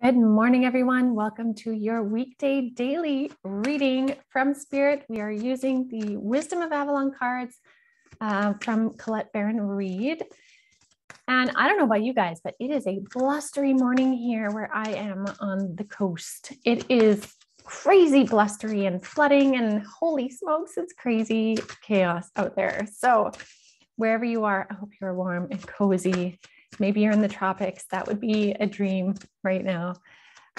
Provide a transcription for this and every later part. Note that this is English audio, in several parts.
Good morning, everyone. Welcome to your weekday daily reading from Spirit. We are using the Wisdom of Avalon cards uh, from Colette Baron Reed. And I don't know about you guys, but it is a blustery morning here where I am on the coast. It is crazy blustery and flooding, and holy smokes, it's crazy chaos out there. So, wherever you are, I hope you're warm and cozy Maybe you're in the tropics. That would be a dream right now.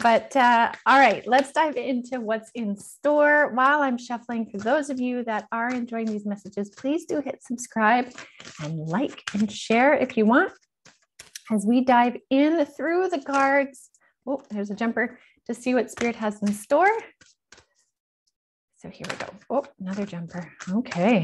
But uh, all right, let's dive into what's in store. While I'm shuffling, for those of you that are enjoying these messages, please do hit subscribe and like and share if you want. As we dive in through the cards, oh, there's a jumper to see what Spirit has in store. So here we go. Oh, another jumper. Okay.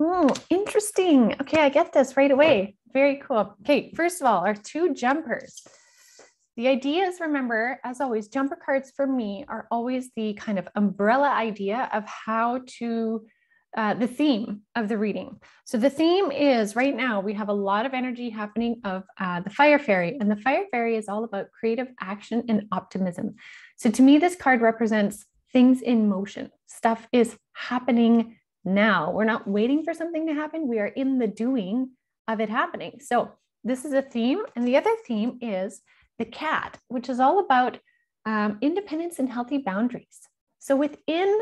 Oh, interesting. Okay, I get this right away. Very cool. Okay, first of all, our two jumpers. The idea is remember, as always, jumper cards for me are always the kind of umbrella idea of how to, uh, the theme of the reading. So the theme is right now we have a lot of energy happening of uh, the fire fairy, and the fire fairy is all about creative action and optimism. So to me, this card represents things in motion. Stuff is happening now. We're not waiting for something to happen. We are in the doing of it happening. So, this is a theme. And the other theme is the cat, which is all about um, independence and healthy boundaries. So, within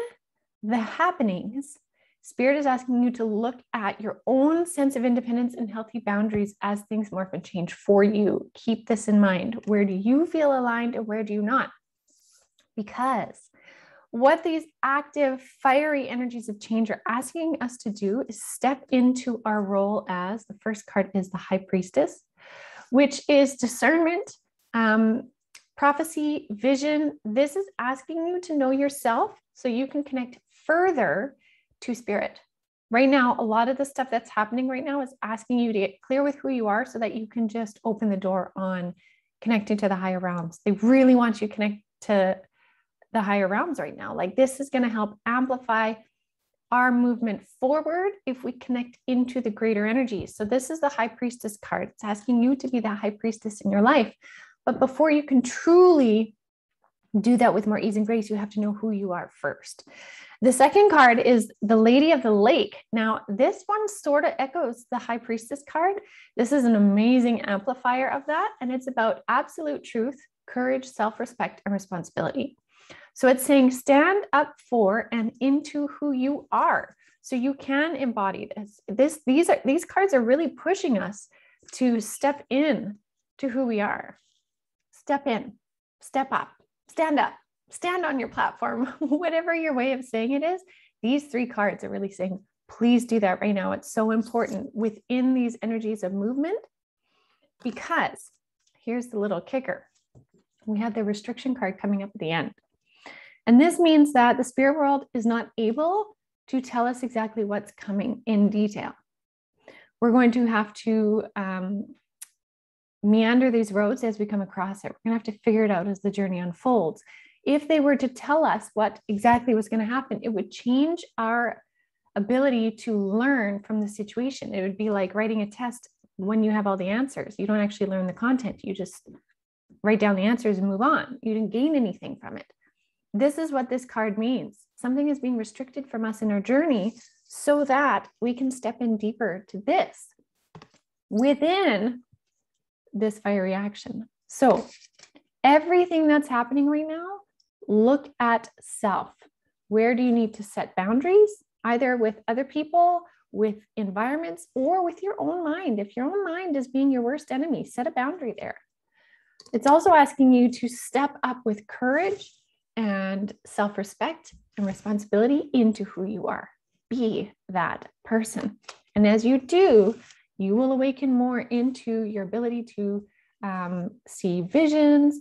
the happenings, Spirit is asking you to look at your own sense of independence and healthy boundaries as things morph and change for you. Keep this in mind. Where do you feel aligned and where do you not? Because what these active, fiery energies of change are asking us to do is step into our role as the first card is the High Priestess, which is discernment, um, prophecy, vision. This is asking you to know yourself so you can connect further to spirit. Right now, a lot of the stuff that's happening right now is asking you to get clear with who you are so that you can just open the door on connecting to the higher realms. They really want you to connect to the higher realms right now. Like this is going to help amplify our movement forward if we connect into the greater energy. So this is the high priestess card. It's asking you to be that high priestess in your life. But before you can truly do that with more ease and grace, you have to know who you are first. The second card is the Lady of the Lake. Now, this one sort of echoes the High Priestess card. This is an amazing amplifier of that, and it's about absolute truth, courage, self respect, and responsibility. So it's saying stand up for and into who you are. So you can embody this. This these are these cards are really pushing us to step in to who we are. Step in, step up, stand up, stand on your platform, whatever your way of saying it is. These three cards are really saying, please do that right now. It's so important within these energies of movement because here's the little kicker. We have the restriction card coming up at the end. And this means that the spirit world is not able to tell us exactly what's coming in detail. We're going to have to um, meander these roads as we come across it. We're going to have to figure it out as the journey unfolds. If they were to tell us what exactly was going to happen, it would change our ability to learn from the situation. It would be like writing a test when you have all the answers. You don't actually learn the content, you just write down the answers and move on. You didn't gain anything from it. This is what this card means. Something is being restricted from us in our journey so that we can step in deeper to this within this fiery action. So, everything that's happening right now, look at self. Where do you need to set boundaries, either with other people, with environments, or with your own mind? If your own mind is being your worst enemy, set a boundary there. It's also asking you to step up with courage and self respect and responsibility into who you are. Be that person. And as you do, you will awaken more into your ability to um, see visions,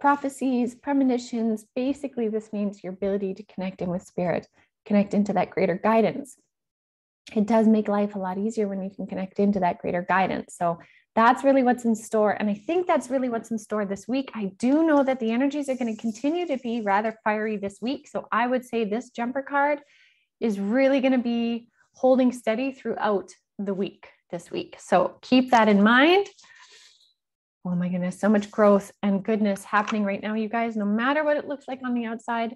prophecies, premonitions. Basically, this means your ability to connect in with spirit, connect into that greater guidance it does make life a lot easier when you can connect into that greater guidance. So that's really what's in store. And I think that's really what's in store this week. I do know that the energies are going to continue to be rather fiery this week. So I would say this jumper card is really going to be holding steady throughout the week this week. So keep that in mind. Oh my goodness, so much growth and goodness happening right now, you guys. No matter what it looks like on the outside,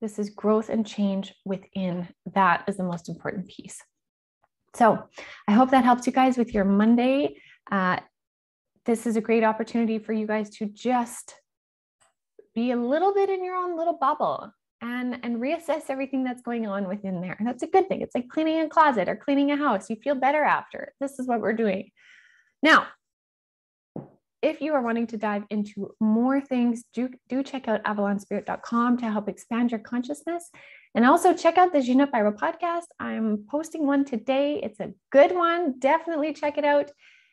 this is growth and change within. That is the most important piece. So I hope that helps you guys with your Monday. Uh, this is a great opportunity for you guys to just be a little bit in your own little bubble and and reassess everything that's going on within there. And that's a good thing. It's like cleaning a closet or cleaning a house. You feel better after. This is what we're doing. Now, if you are wanting to dive into more things, do, do check out avalonspirit.com to help expand your consciousness and also check out the Gina Pyro podcast. I'm posting one today. It's a good one. Definitely check it out.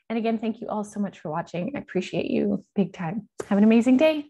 And again, thank you all so much for watching. I appreciate you big time. Have an amazing day.